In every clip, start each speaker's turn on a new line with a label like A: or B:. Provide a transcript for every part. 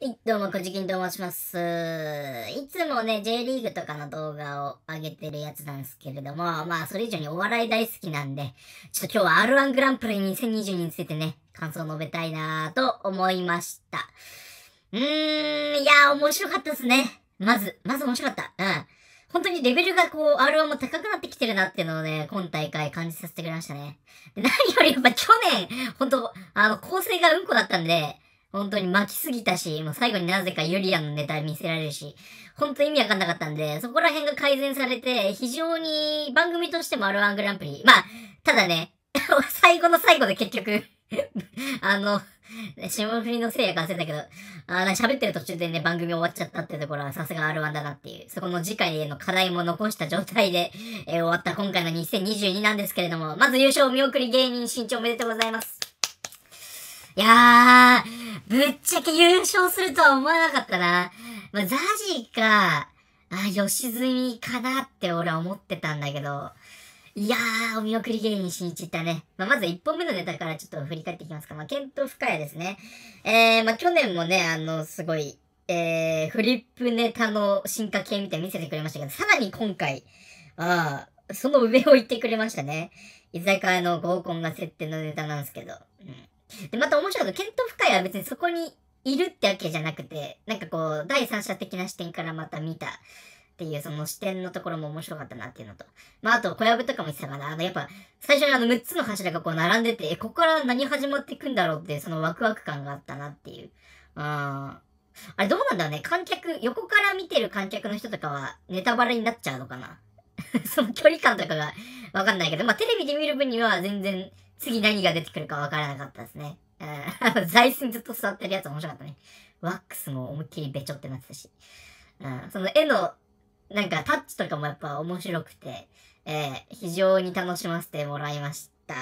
A: はい、どうも、こじきんと申します。いつもね、J リーグとかの動画を上げてるやつなんですけれども、まあ、それ以上にお笑い大好きなんで、ちょっと今日は R1 グランプリ2 0 2 0についてね、感想を述べたいなぁと思いました。うーん、いやー、面白かったですね。まず、まず面白かった。うん。本当にレベルがこう、R1 も高くなってきてるなっていうのをね、今大会感じさせてくれましたね。で何よりやっぱ去年、本当あの、構成がうんこだったんで、本当に巻きすぎたし、もう最後になぜかユリアのネタ見せられるし、本当意味わかんなかったんで、そこら辺が改善されて、非常に番組としても R1 グランプリ。まあ、ただね、最後の最後で結局 あの、霜降りのせいやか忘れたけど、あ喋ってる途中でね、番組終わっちゃったってところはさすが R1 だなっていう、そこの次回への課題も残した状態で、えー、終わった今回の2022なんですけれども、まず優勝見送り芸人新調おめでとうございます。いやー、ぶっちゃけ優勝するとは思わなかったな。まあ、ザジか、あ、吉住かなって俺は思ってたんだけど、いやー、お見送り芸人しにちったね。まあ、まず1本目のネタからちょっと振り返っていきますか。まあ、検討深いですね。えー、まあ、去年もね、あの、すごい、えー、フリップネタの進化系みたいに見せてくれましたけど、さらに今回、あその上を言ってくれましたね。居酒屋の合コンが設定のネタなんですけど。うんで、また面白いのが、検討深いは別にそこにいるってわけじゃなくて、なんかこう、第三者的な視点からまた見たっていう、その視点のところも面白かったなっていうのと。まあ、あと、小籔とかも言ってたから、あの、やっぱ、最初にあの、6つの柱がこう並んでて、え、ここから何始まっていくんだろうって、そのワクワク感があったなっていう。うー。あれどうなんだろうね観客、横から見てる観客の人とかは、ネタバレになっちゃうのかな その距離感とかがわかんないけど、まあテレビで見る分には全然次何が出てくるかわからなかったですね。うん、座椅子にずっと座ってるやつ面白かったね。ワックスも思いっきりべちょってなってたし。うん、その絵の、なんかタッチとかもやっぱ面白くて、えー、非常に楽しませてもらいました。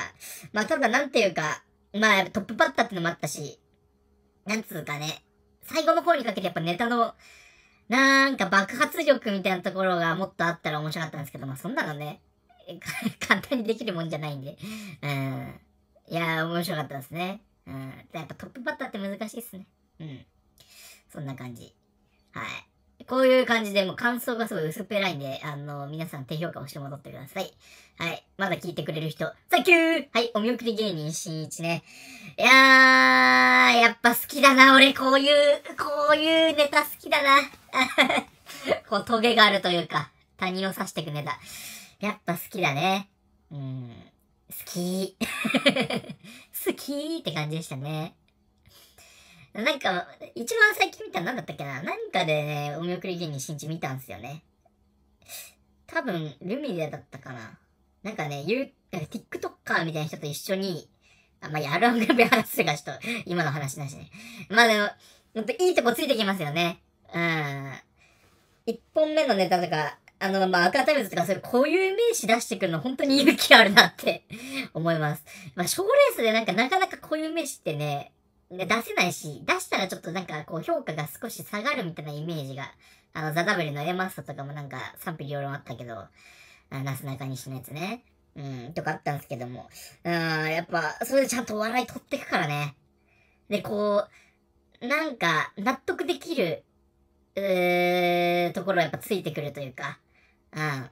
A: まあ、ただなんていうか、まあ、やっぱトップバッターってのもあったし、なんつうかね、最後の方にかけてやっぱネタの、なんか爆発力みたいなところがもっとあったら面白かったんですけど、まあそんなのね、簡単にできるもんじゃないんで。うん。いやー、面白かったですね。うん。やっぱトップバッターって難しいっすね。うん。そんな感じ。はい。こういう感じで、もう感想がすごい薄っぺらいんで、あの、皆さん低評価をして戻ってください。はい。まだ聞いてくれる人、サンキューはい、お見送り芸人しんいちね。いやー、やっぱ好きだな、俺、こういう、こういうネタ好きだな。こう、トゲがあるというか、他人を刺してくネタ。やっぱ好きだね。うん、好き。好きって感じでしたね。なんか、一番最近見たの何だったっけな何かでね、お見送り芸人新地見たんですよね。多分、ルミネだったかな。なんかね、ゆなティ TikToker みたいな人と一緒に、あ、まあ、いや、あるあるべ話がちょっと、今の話だしね。まあでも、ほんといいとこついてきますよね。うん。一本目のネタとか、あの、まあ、アタイムズとかそういうこういう名詞出してくるの本当に勇気あるなって 思います。まあ、賞レースでなんかなかなかこういう名詞ってね、出せないし、出したらちょっとなんかこう評価が少し下がるみたいなイメージが、あの、ザ・ダブルのエマストとかもなんか賛否両論あったけど、あなすなかにしのやつね。うん、とかあったんですけども。うん、やっぱ、それでちゃんと笑い取ってくからね。で、こう、なんか、納得できる、うー、ところはやっぱついてくるというか、あ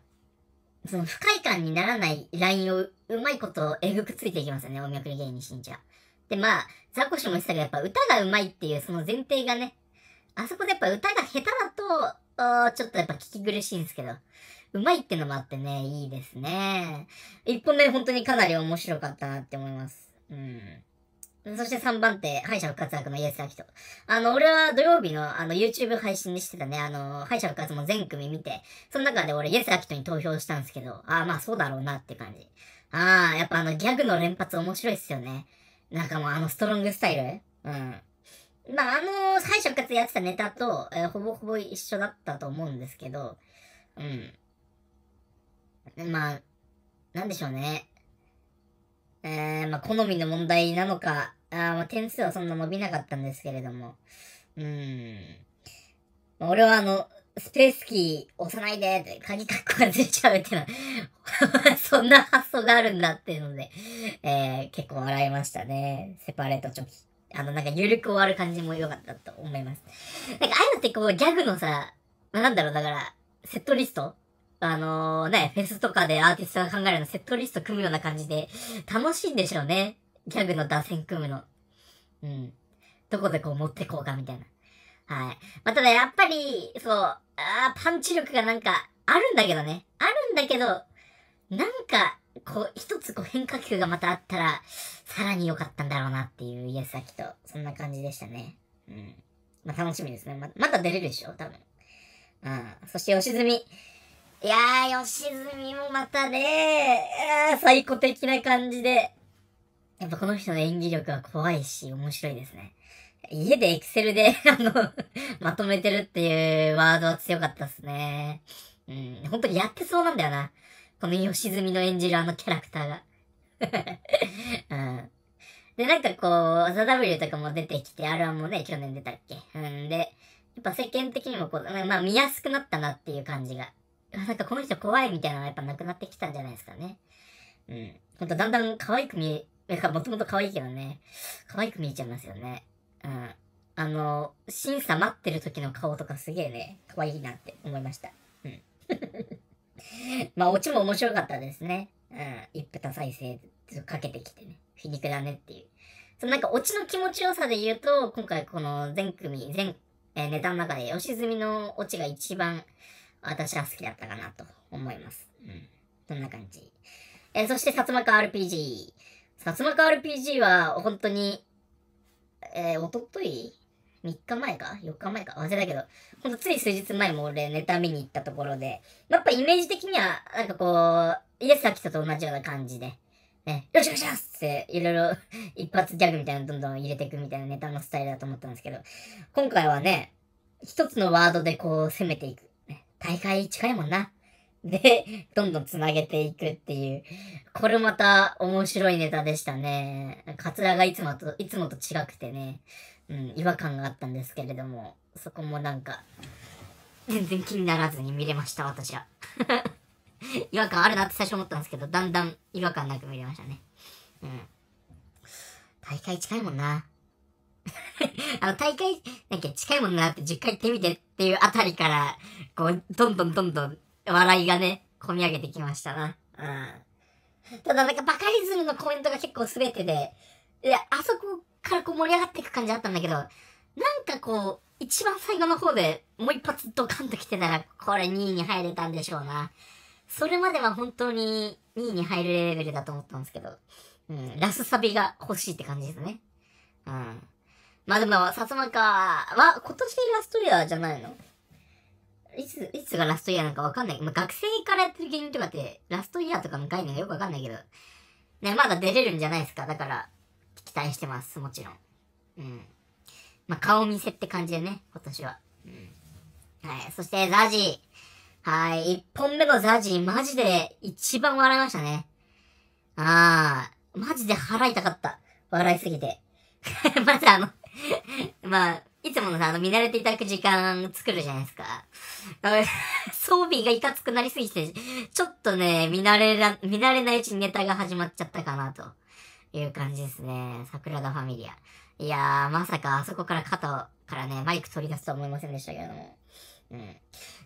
A: その不快感にならないラインをうまいことえぐくついていきますよね、音楽芸人信者。で、まあ、ザコシも言ってたけど、やっぱ歌がうまいっていうその前提がね、あそこでやっぱ歌が下手だと、ちょっとやっぱ聞き苦しいんですけど、うまいってのもあってね、いいですね。一本目本当にかなり面白かったなって思います。うん。そして3番手、敗者復活枠のイエス・アキト。あの、俺は土曜日のあの YouTube 配信でしてたね、あの、敗者復活も全組見て、その中で俺イエス・アキトに投票したんですけど、ああ、まあそうだろうなって感じ。ああ、やっぱあのギャグの連発面白いっすよね。なんかもうあのストロングスタイルうん。まああの、敗者復活やってたネタと、えー、ほぼほぼ一緒だったと思うんですけど、うん。まあ、なんでしょうね。えー、まあ、好みの問題なのか、あまあ、点数はそんな伸びなかったんですけれども、うーん。まあ、俺はあの、スペースキー押さないで、鍵かっこ外れちゃうっていうのは そんな発想があるんだっていうので、えー、結構笑いましたね。セパレートチョキ。あの、なんかるく終わる感じも良かったと思います。なんかああいうのってこう、ギャグのさ、なんだろう、だから、セットリストあのー、ね、フェスとかでアーティストが考えるのセットリスト組むような感じで、楽しいんでしょうね。ギャグの打線組むの。うん。どこでこう持ってこうかみたいな。はい。まあ、ただやっぱり、そう、あパンチ力がなんか、あるんだけどね。あるんだけど、なんか、こう、一つこう変化球がまたあったら、さらに良かったんだろうなっていう、イエスさキと、そんな感じでしたね。うん。まあ、楽しみですね。ま、また出れるでしょ多分。うん。そして、吉住。いやー、吉住もまたねー、最古的な感じで。やっぱこの人の演技力は怖いし、面白いですね。家でエクセルで あのまとめてるっていうワードは強かったっすね。うん、本当にやってそうなんだよな。この吉住の演じるあのキャラクターが。うん。で、なんかこう、ザ・ W とかも出てきて、R1 もね、去年出たっけ。うんで、やっぱ世間的にもこう、まあ見やすくなったなっていう感じがなんかこの人怖いみたいなのがやっぱなくなってきたんじゃないですかね。うん。ほんとだんだん可愛く見え、なんもともと可愛いけどね、可愛く見えちゃいますよね。うん。あの、審査待ってる時の顔とかすげえね、可愛いなって思いました。うん。まあ、オチも面白かったですね。うん。一夫多妻制かけてきてね。皮肉だねっていう。そのなんかオチの気持ちよさで言うと、今回この全組、全、えー、ネタの中で、吉住のオチが一番、私は好きだったかなと思います。うん。そんな感じ。えー、そして、薩摩川 RPG。薩摩川 RPG は、本当に、えー、おととい ?3 日前か ?4 日前か忘れたけど、ほんとつい数日前も俺ネタ見に行ったところで、やっぱイメージ的には、なんかこう、イエス・アキトと同じような感じで、ね、よしよしよしって、いろいろ 一発ギャグみたいなのどんどん入れていくみたいなネタのスタイルだと思ったんですけど、今回はね、一つのワードでこう攻めていく。大会近いもんな。で、どんどん繋げていくっていう。これまた面白いネタでしたね。カツラがいつもと、いつもと違くてね、うん、違和感があったんですけれども、そこもなんか、全然気にならずに見れました、私は。違和感あるなって最初思ったんですけど、だんだん違和感なく見れましたね。うん。大会近いもんな。あの、大会、なんか近いもんなって10回行ってみてっていうあたりから、こう、どんどんどんどん笑いがね、込み上げてきましたな。うん。ただなんかバカリズムのコメントが結構全てで、いや、あそこからこう盛り上がっていく感じだったんだけど、なんかこう、一番最後の方でもう一発ドカンと来てたら、これ2位に入れたんでしょうな。それまでは本当に2位に入るレベルだと思ったんですけど、うん、ラスサビが欲しいって感じですね。うん。まあでも、薩摩か。は、今年ラストイヤーじゃないのいつ、いつがラストイヤーなんかわかんない。まあ、学生からやってる芸人とかって、ラストイヤーとかの概念がよくわかんないけど。ね、まだ出れるんじゃないですか。だから、期待してます。もちろん。うん。まあ、顔見せって感じでね、今年は。うん。はい。そして、ザジー。はい。一本目のザジー、マジで一番笑いましたね。あー、マジで払いたかった。笑いすぎて。まずあの まあ、いつものさ、あの、見慣れていただく時間作るじゃないですか。装備がいかつくなりすぎて、ちょっとね、見慣れら、見慣れないうちにネタが始まっちゃったかな、という感じですね。桜田ファミリア。いやー、まさかあそこから肩からね、マイク取り出すとは思いませんでしたけれども。うん。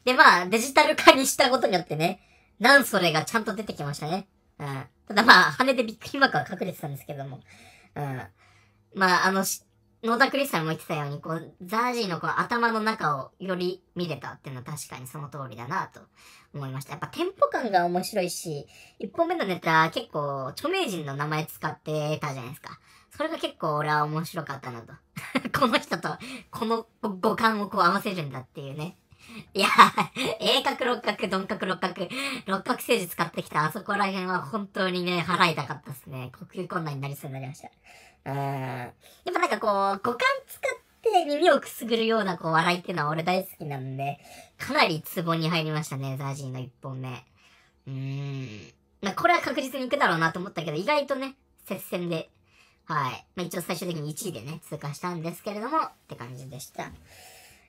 A: で、まあ、デジタル化にしたことによってね、なんそれがちゃんと出てきましたね。うん。ただまあ、羽でビッグ。りマークは隠れてたんですけども。うん。まあ、あの、野田クリスさんも言ってたように、こう、ザージーのこう頭の中をより見れたっていうのは確かにその通りだなと思いました。やっぱテンポ感が面白いし、一本目のネタ結構著名人の名前使ってたじゃないですか。それが結構俺は面白かったなと。この人とこの五感をこう合わせるんだっていうね。いや、鋭角六角、鈍角六角、六角政治使ってきたあそこら辺は本当にね、払いたかったですね。呼吸困難になりそうになりました。うん。やっぱなんかこう、五感使って耳をくすぐるようなこう笑いっていうのは俺大好きなんで、かなりツボに入りましたね、ザージーの一本目。うーん。まあ、これは確実に行くだろうなと思ったけど、意外とね、接戦で、はい。まあ、一応最終的に1位でね、通過したんですけれども、って感じでした。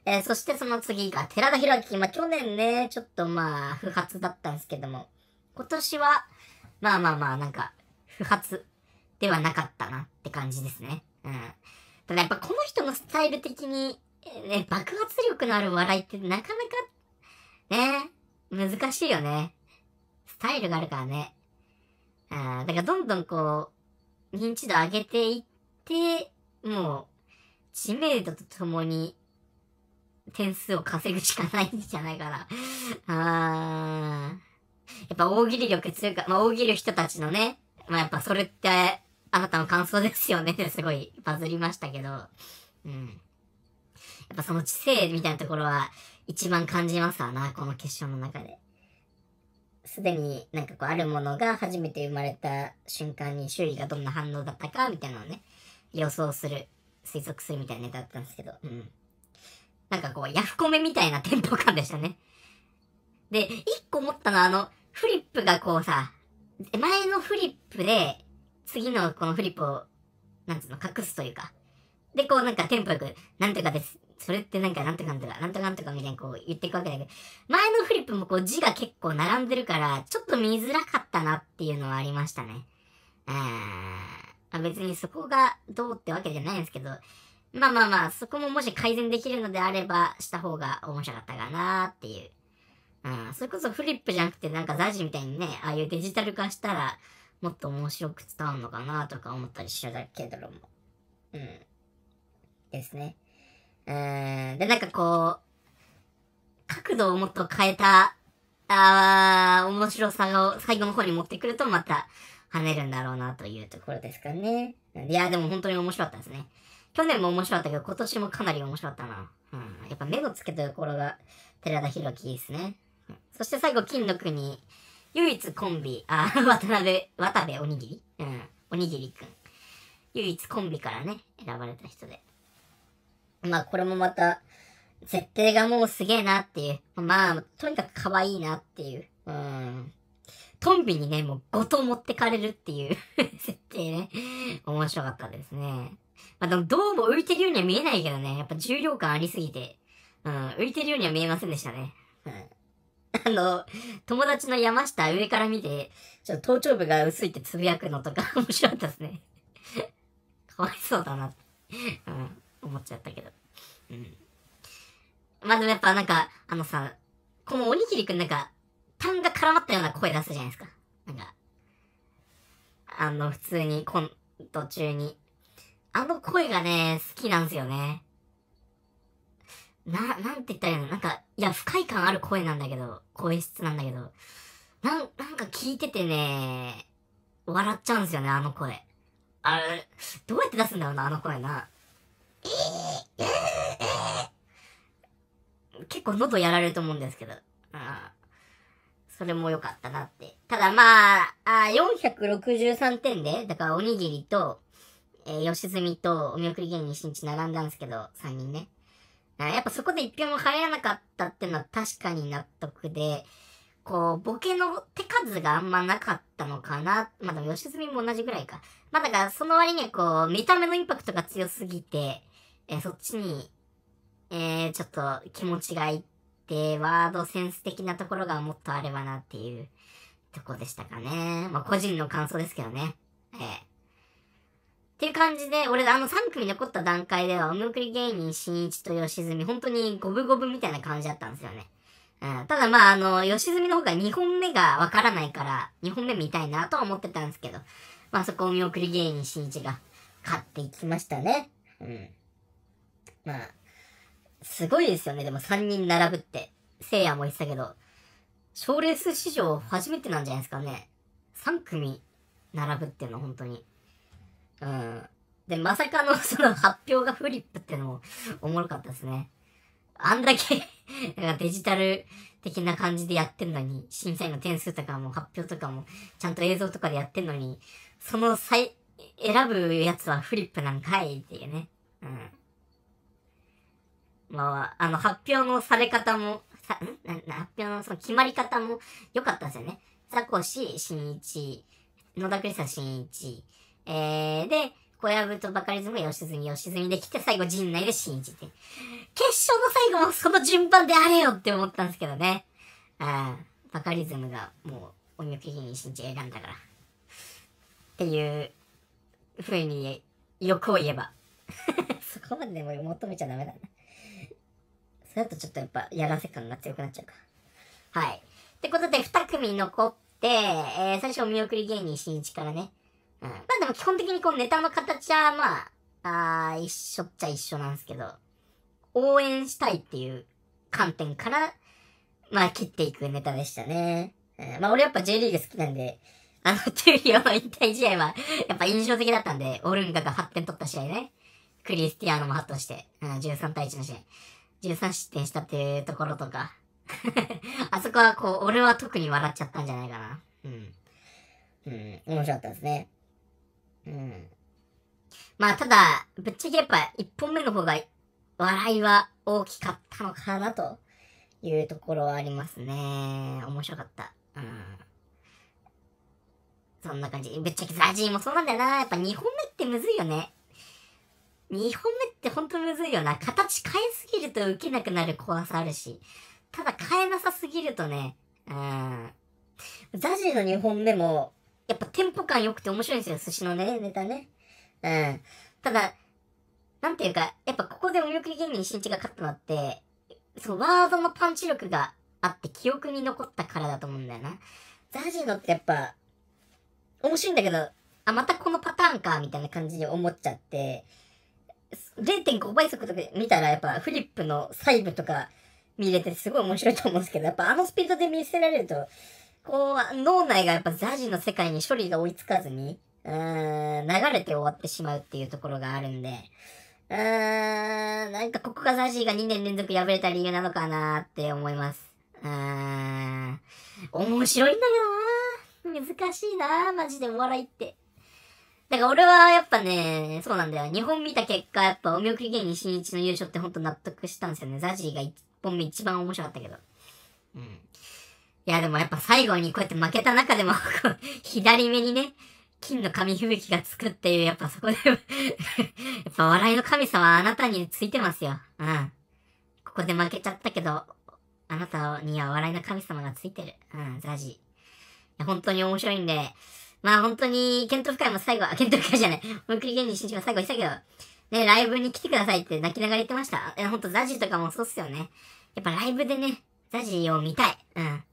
A: えー、そしてその次が、寺田博明。まあ、去年ね、ちょっとまあ、不発だったんですけども、今年は、まあまあまあ、なんか、不発ではなかったなって感じですね。うん。ただやっぱこの人のスタイル的に、ね、爆発力のある笑いってなかなか、ね、難しいよね。スタイルがあるからね。あだからどんどんこう、認知度上げていって、もう、知名度とともに、点数を稼ぐしかないんじゃないかな。あー。やっぱ大喜利力強いか、まあ大喜利人たちのね、まあやっぱそれって、あなたの感想ですよねって すごいバズりましたけど、うん。やっぱその知性みたいなところは一番感じますわな、この決勝の中で。すでになんかこうあるものが初めて生まれた瞬間に周囲がどんな反応だったかみたいなのをね、予想する、推測するみたいなネタだったんですけど、うん。なんかこう、ヤフコメみたいなテンポ感でしたね。で、一個思ったのはあの、フリップがこうさ、前のフリップで、次のこのフリップを、なんつうの、隠すというか。で、こうなんかテンポよく、なんとかです。それってなんかなんとかなんとか、なんとかなんとかみたいにこう言っていくわけだけど、前のフリップもこう字が結構並んでるから、ちょっと見づらかったなっていうのはありましたね。うーん。あ、別にそこがどうってわけじゃないんですけど、まあまあまあ、そこももし改善できるのであれば、した方が面白かったかなっていう。うん、それこそフリップじゃなくてなんかザジみたいにね、ああいうデジタル化したら、もっと面白く伝わるのかなとか思ったりしたけども。うん。ですね。うん。で、なんかこう、角度をもっと変えた、あ面白さを最後の方に持ってくるとまた跳ねるんだろうなというところですかね。いや、でも本当に面白かったですね。去年も面白かったけど、今年もかなり面白かったな。うん。やっぱ目の付けどころが寺田博樹ですね。そして最後、金の国。唯一コンビ、あ、渡辺、渡辺おにぎりうん、おにぎりくん。唯一コンビからね、選ばれた人で。まあこれもまた、設定がもうすげえなっていう。まあ、とにかく可愛いなっていう。うん。トンビにね、もうごと持ってかれるっていう 設定ね。面白かったですね。まあでもどうも浮いてるようには見えないけどね。やっぱ重量感ありすぎて。うん、浮いてるようには見えませんでしたね。うんあの、友達の山下上から見て、ちょっと頭頂部が薄いってつぶやくのとか 面白かったですね。かわいそうだな、うん、思っちゃったけど。うん。まあでもやっぱなんか、あのさ、このおにぎりくんなんか、痰が絡まったような声出すじゃないですか。なんか、あの、普通にコント中に。あの声がね、好きなんですよね。な、なんて言ったらいいのなんか、いや、不快感ある声なんだけど、声質なんだけど、なん、なんか聞いててね、笑っちゃうんですよね、あの声。あれ、どうやって出すんだろうな、あの声な。結構喉やられると思うんですけど。あそれも良かったなって。ただまあ、あ463点で、だからおにぎりと、えー、吉住とお見送り芸人新地並んだんですけど、3人ね。やっぱそこで一票も入らなかったっていうのは確かに納得で、こう、ボケの手数があんまなかったのかな。まあでも吉住も同じぐらいか。まあだからその割にはこう、見た目のインパクトが強すぎて、えー、そっちに、えー、ちょっと気持ちがいって、ワードセンス的なところがもっとあればなっていうとこでしたかね。まあ個人の感想ですけどね。えーっていう感じで、俺あの3組残った段階では、お見送り芸人しんいちと吉住、本当に五分五分みたいな感じだったんですよね。うん、ただまああの、吉住の方が2本目がわからないから、2本目見たいなとは思ってたんですけど、まあそこを見送り芸人しんいちが勝っていきましたね。うん。まあ、すごいですよね、でも3人並ぶって。せいやも言ってたけど、賞レース史上初めてなんじゃないですかね。3組並ぶっていうのは本当に。うん。で、まさかのその発表がフリップってのもおもろかったですね。あんだけなんかデジタル的な感じでやってんのに、審査員の点数とかも発表とかも、ちゃんと映像とかでやってんのに、その最、選ぶやつはフリップなんかいっていうね。うん。まあ、あの、発表のされ方も、さ、んなな発表のその決まり方も良かったですよね。ザコシ、新一、野田クリスタ新一、えー、で、小籔とバカリズムが良純、良純できて、最後陣内で新一って。決勝の最後もその順番であれよって思ったんですけどね。うん。バカリズムがもう音楽的に新一選んだから。っていうふうに欲を言えば。そこまででも求めちゃダメだな。それだとちょっとやっぱやらせ感が強くなっちゃうか。はい。ってことで二組残って、えー、最初お見送り芸人新一からね、うん。まあでも基本的にこうネタの形はまあ、あ一緒っちゃ一緒なんですけど、応援したいっていう観点から、まあ切っていくネタでしたね。うん、まあ俺やっぱ J リーグ好きなんで、あの、闘莉王の引退試合は、やっぱ印象的だったんで、オルンガが8点取った試合ね。クリスティアーノもハッとして、うん、13対1の試合。13失点したっていうところとか。あそこはこう、俺は特に笑っちゃったんじゃないかな。うん。うん、面白かったですね。うん。まあ、ただ、ぶっちゃけやっぱ1本目の方が笑いは大きかったのかなというところはありますね。面白かった。うん。そんな感じ。ぶっちゃけザジーもそうなんだよな。やっぱ2本目ってむずいよね。2本目ってほんとむずいよな。形変えすぎると受けなくなる怖さあるし。ただ変えなさすぎるとね、うん。ザジーの2本目も、やっぱテンポ感良くて面白いんですよ、寿司のね、ネタね。うん。ただ、なんていうか、やっぱここでお見送り芸人し日が勝ったのって、そのワードのパンチ力があって記憶に残ったからだと思うんだよな。ザジのってやっぱ、面白いんだけど、あ、またこのパターンか、みたいな感じに思っちゃって、0.5倍速とか見たらやっぱフリップの細部とか見れてすごい面白いと思うんですけど、やっぱあのスピードで見せられると、こう、脳内がやっぱザジの世界に処理が追いつかずに、うーん、流れて終わってしまうっていうところがあるんで、うーん、なんかここがザジが2年連続敗れた理由なのかなって思います。うーん、面白いんだけどな難しいなマジでお笑いって。だから俺はやっぱね、そうなんだよ。日本見た結果、やっぱお見送り芸人新一の優勝ってほんと納得したんですよね。ザジーが1本目一番面白かったけど。うん。いや、でもやっぱ最後にこうやって負けた中でも 左目にね、金の紙吹雪がつくっていう、やっぱそこで やっぱ笑いの神様あなたについてますよ。うん。ここで負けちゃったけど、あなたには笑いの神様がついてる。うん、ザジ。いや、本当に面白いんで、まあ本当に、ケトフ深いも最後は、トフ深いじゃない。もう一回芸人新人が最後言ってたけど、ね、ライブに来てくださいって泣きながら言ってました。え、ほんとザジとかもそうっすよね。やっぱライブでね、ザジを見たい。うん。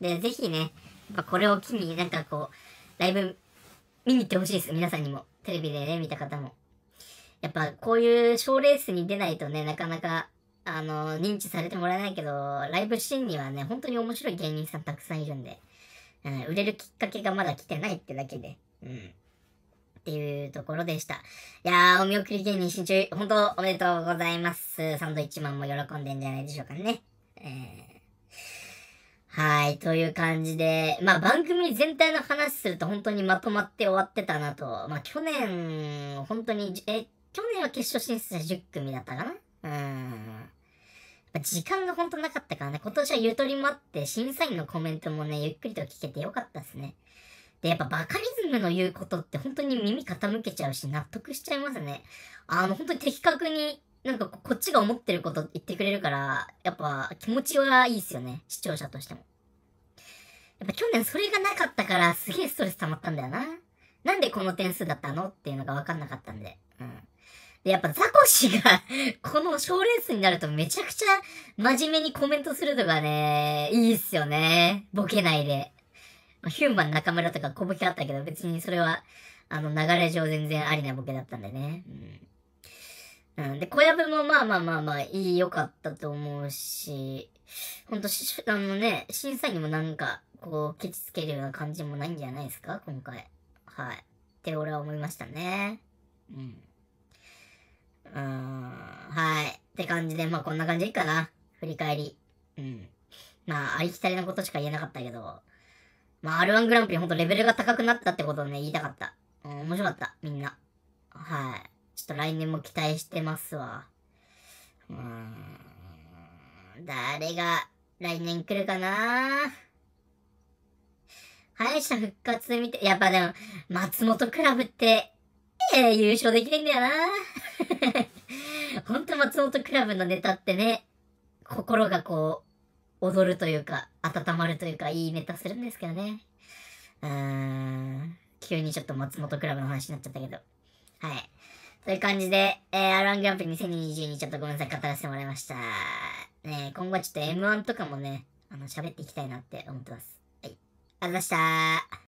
A: で、ぜひね、まあ、これを機になんかこう、ライブ見に行ってほしいです。皆さんにも。テレビでね、見た方も。やっぱこういう賞レースに出ないとね、なかなか、あの、認知されてもらえないけど、ライブシーンにはね、本当に面白い芸人さんたくさんいるんで、うん、売れるきっかけがまだ来てないってだけで、うん。っていうところでした。いやー、お見送り芸人新中、本当おめでとうございます。サンドイッチマンも喜んでんじゃないでしょうかね。えーはい、という感じで、まあ番組全体の話すると本当にまとまって終わってたなと。まあ去年、本当に、え、去年は決勝進出者10組だったかなうん。時間が本当なかったからね、今年はゆとりもあって、審査員のコメントもね、ゆっくりと聞けてよかったですね。で、やっぱバカリズムの言うことって本当に耳傾けちゃうし、納得しちゃいますね。あの、本当に的確になんかこっちが思ってること言ってくれるから、やっぱ気持ちはいいっすよね。視聴者としても。やっぱ去年それがなかったからすげえストレス溜まったんだよな。なんでこの点数だったのっていうのがわかんなかったんで。うん。で、やっぱザコシが この賞レースになるとめちゃくちゃ真面目にコメントするとかね、いいっすよね。ボケないで。ヒューマン中村とか小ボケあったけど別にそれは、あの流れ上全然ありなボケだったんでね。うんうん。で、小籔もまあまあまあまあ、いい、良かったと思うし、ほんとあのね、審査にもなんか、こう、ケチつけるような感じもないんじゃないですか今回。はい。って俺は思いましたね。うん。うーん、はい。って感じで、まあこんな感じでいいかな。振り返り。うん。まあ、ありきたりなことしか言えなかったけど、まあ R1 グランプリほんとレベルが高くなったってことをね、言いたかった。うん、面白かった、みんな。はい。ちょっと来年も期待してますわ。うん。誰が来年来るかな敗者復活見て、やっぱでも、松本クラブって、えー、優勝できないんだよなほんと松本クラブのネタってね、心がこう、踊るというか、温まるというか、いいネタするんですけどね。うーん。急にちょっと松本クラブの話になっちゃったけど。はい。という感じで、えー、R1 グランプリ2022ちょっとごめんなさい、語らせてもらいました。ね今後はちょっと M1 とかもね、あの、喋っていきたいなって思ってます。はい。ありがとうございました